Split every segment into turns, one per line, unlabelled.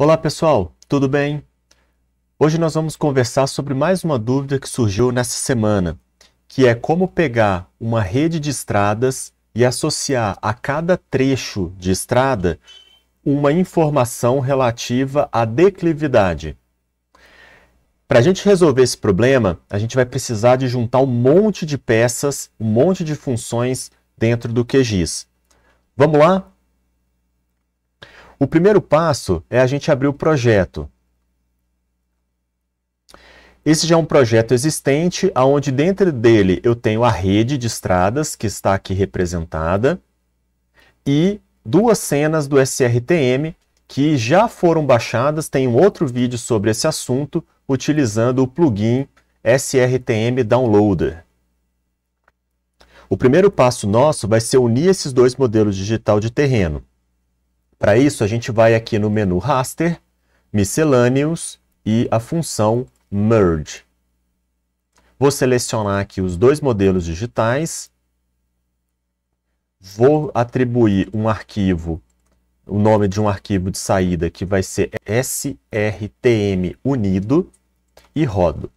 Olá pessoal, tudo bem? Hoje nós vamos conversar sobre mais uma dúvida que surgiu nessa semana, que é como pegar uma rede de estradas e associar a cada trecho de estrada uma informação relativa à declividade. Para a gente resolver esse problema, a gente vai precisar de juntar um monte de peças, um monte de funções dentro do QGIS. Vamos lá? O primeiro passo é a gente abrir o projeto. Esse já é um projeto existente, onde dentro dele eu tenho a rede de estradas, que está aqui representada, e duas cenas do SRTM, que já foram baixadas, tem um outro vídeo sobre esse assunto, utilizando o plugin SRTM Downloader. O primeiro passo nosso vai ser unir esses dois modelos digital de terreno. Para isso, a gente vai aqui no menu Raster, Miscellaneous e a função Merge. Vou selecionar aqui os dois modelos digitais. Vou atribuir um arquivo, o nome de um arquivo de saída que vai ser SRTM unido e rodo.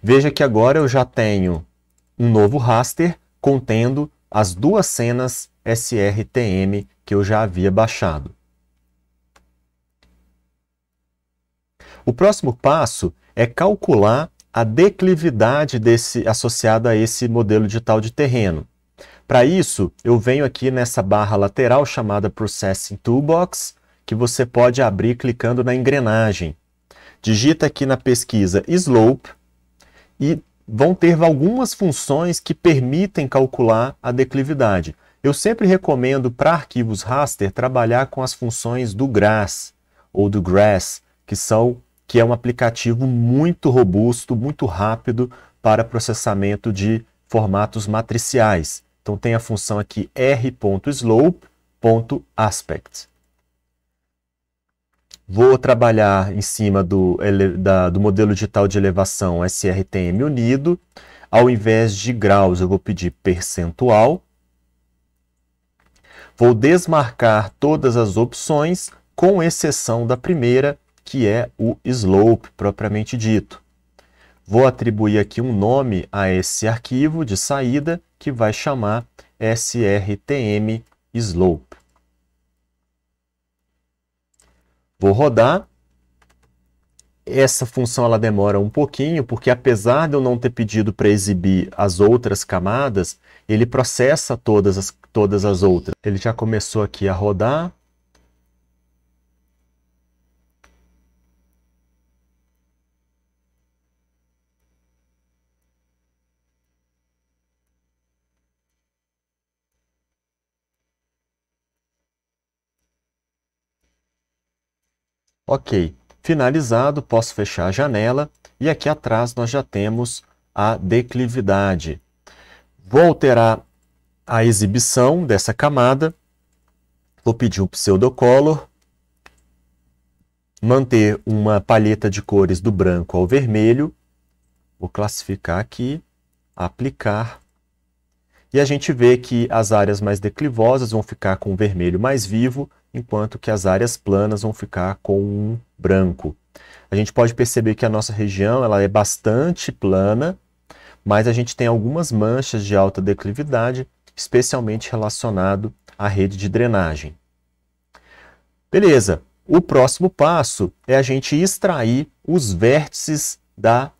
Veja que agora eu já tenho um novo raster contendo as duas cenas SRTM que eu já havia baixado. O próximo passo é calcular a declividade desse, associada a esse modelo digital de terreno. Para isso, eu venho aqui nessa barra lateral chamada Processing Toolbox, que você pode abrir clicando na engrenagem. Digita aqui na pesquisa Slope e vão ter algumas funções que permitem calcular a declividade. Eu sempre recomendo para arquivos raster trabalhar com as funções do GRASS ou do GRASS, que são que é um aplicativo muito robusto, muito rápido para processamento de formatos matriciais. Então tem a função aqui r.slope.aspect. Vou trabalhar em cima do, da, do modelo digital de elevação SRTM unido. Ao invés de graus, eu vou pedir percentual. Vou desmarcar todas as opções, com exceção da primeira, que é o slope propriamente dito. Vou atribuir aqui um nome a esse arquivo de saída que vai chamar SRTM slope. Vou rodar. Essa função ela demora um pouquinho, porque apesar de eu não ter pedido para exibir as outras camadas, ele processa todas as, todas as outras. Ele já começou aqui a rodar. Ok, finalizado, posso fechar a janela e aqui atrás nós já temos a declividade. Vou alterar a exibição dessa camada, vou pedir um pseudocolor, manter uma palheta de cores do branco ao vermelho, vou classificar aqui, aplicar, e a gente vê que as áreas mais declivosas vão ficar com um vermelho mais vivo, enquanto que as áreas planas vão ficar com um branco. A gente pode perceber que a nossa região ela é bastante plana, mas a gente tem algumas manchas de alta declividade, especialmente relacionado à rede de drenagem. Beleza, o próximo passo é a gente extrair os vértices da,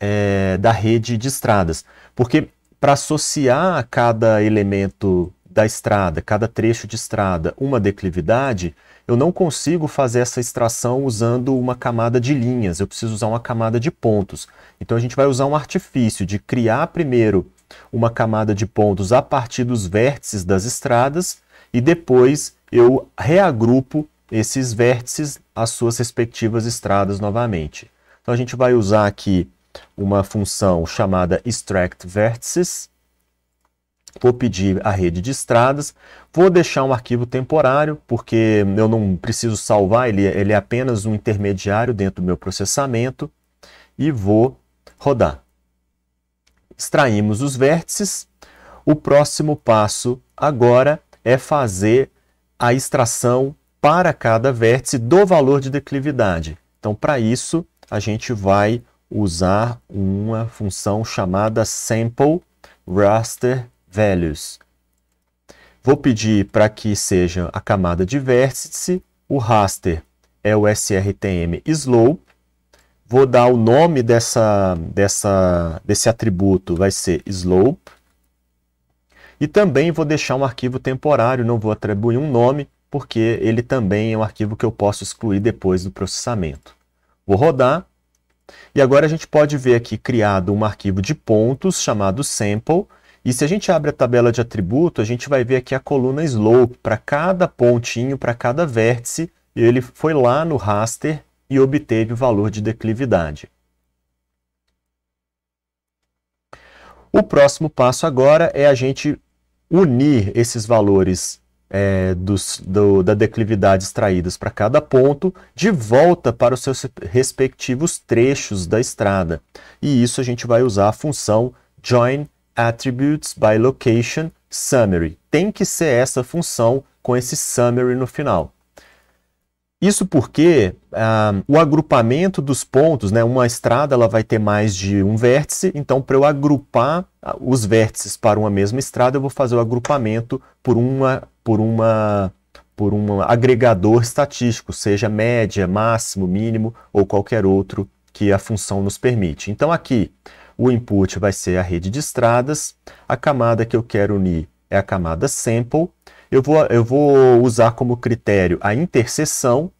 é, da rede de estradas, porque para associar a cada elemento da estrada, cada trecho de estrada, uma declividade, eu não consigo fazer essa extração usando uma camada de linhas, eu preciso usar uma camada de pontos. Então a gente vai usar um artifício de criar primeiro uma camada de pontos a partir dos vértices das estradas e depois eu reagrupo esses vértices às suas respectivas estradas novamente. Então a gente vai usar aqui uma função chamada extract vertices, vou pedir a rede de estradas, vou deixar um arquivo temporário, porque eu não preciso salvar, ele, ele é apenas um intermediário dentro do meu processamento, e vou rodar. Extraímos os vértices, o próximo passo agora é fazer a extração para cada vértice do valor de declividade. Então, para isso, a gente vai usar uma função chamada sample raster values. Vou pedir para que seja a camada de vértice, o raster é o srtm slope. Vou dar o nome dessa, dessa, desse atributo, vai ser slope. E também vou deixar um arquivo temporário, não vou atribuir um nome, porque ele também é um arquivo que eu posso excluir depois do processamento. Vou rodar e agora a gente pode ver aqui criado um arquivo de pontos chamado sample, e se a gente abre a tabela de atributo, a gente vai ver aqui a coluna slope para cada pontinho, para cada vértice, e ele foi lá no raster e obteve o valor de declividade. O próximo passo agora é a gente unir esses valores é, dos, do, da declividade extraídas para cada ponto de volta para os seus respectivos trechos da estrada. E isso a gente vai usar a função join attributes by location summary. Tem que ser essa função com esse summary no final. Isso porque ah, o agrupamento dos pontos, né, uma estrada ela vai ter mais de um vértice, então para eu agrupar ah, os vértices para uma mesma estrada, eu vou fazer o agrupamento por uma por uma por um agregador estatístico, seja média, máximo, mínimo ou qualquer outro que a função nos permite. Então aqui o input vai ser a rede de estradas, a camada que eu quero unir é a camada sample, eu vou, eu vou usar como critério a interseção,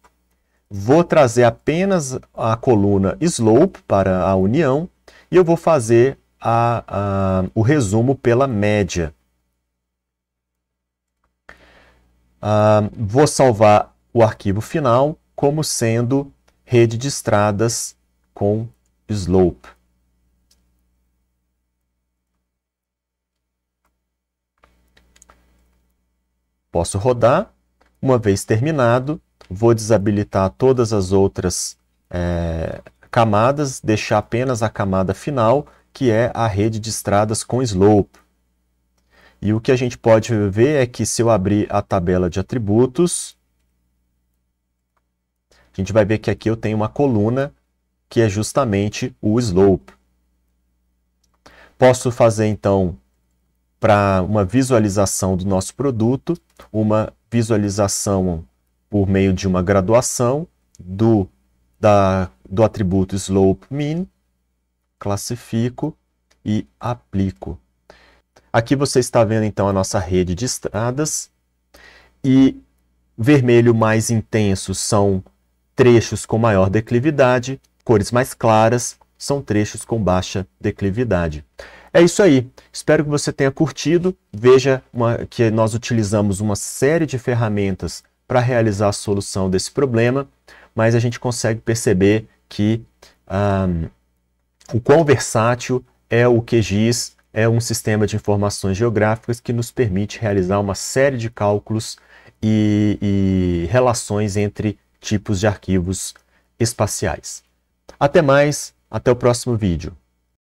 vou trazer apenas a coluna slope para a união e eu vou fazer a, a, o resumo pela média. Uh, vou salvar o arquivo final como sendo rede de estradas com slope. Posso rodar. Uma vez terminado, vou desabilitar todas as outras é, camadas, deixar apenas a camada final, que é a rede de estradas com slope. E o que a gente pode ver é que se eu abrir a tabela de atributos, a gente vai ver que aqui eu tenho uma coluna que é justamente o slope. Posso fazer então para uma visualização do nosso produto, uma visualização por meio de uma graduação do, da, do atributo slope min, classifico e aplico. Aqui você está vendo então a nossa rede de estradas e vermelho mais intenso são trechos com maior declividade, cores mais claras são trechos com baixa declividade. É isso aí. Espero que você tenha curtido. Veja uma, que nós utilizamos uma série de ferramentas para realizar a solução desse problema, mas a gente consegue perceber que um, ah, o quão versátil é o QGIS é um sistema de informações geográficas que nos permite realizar uma série de cálculos e, e relações entre tipos de arquivos espaciais. Até mais, até o próximo vídeo.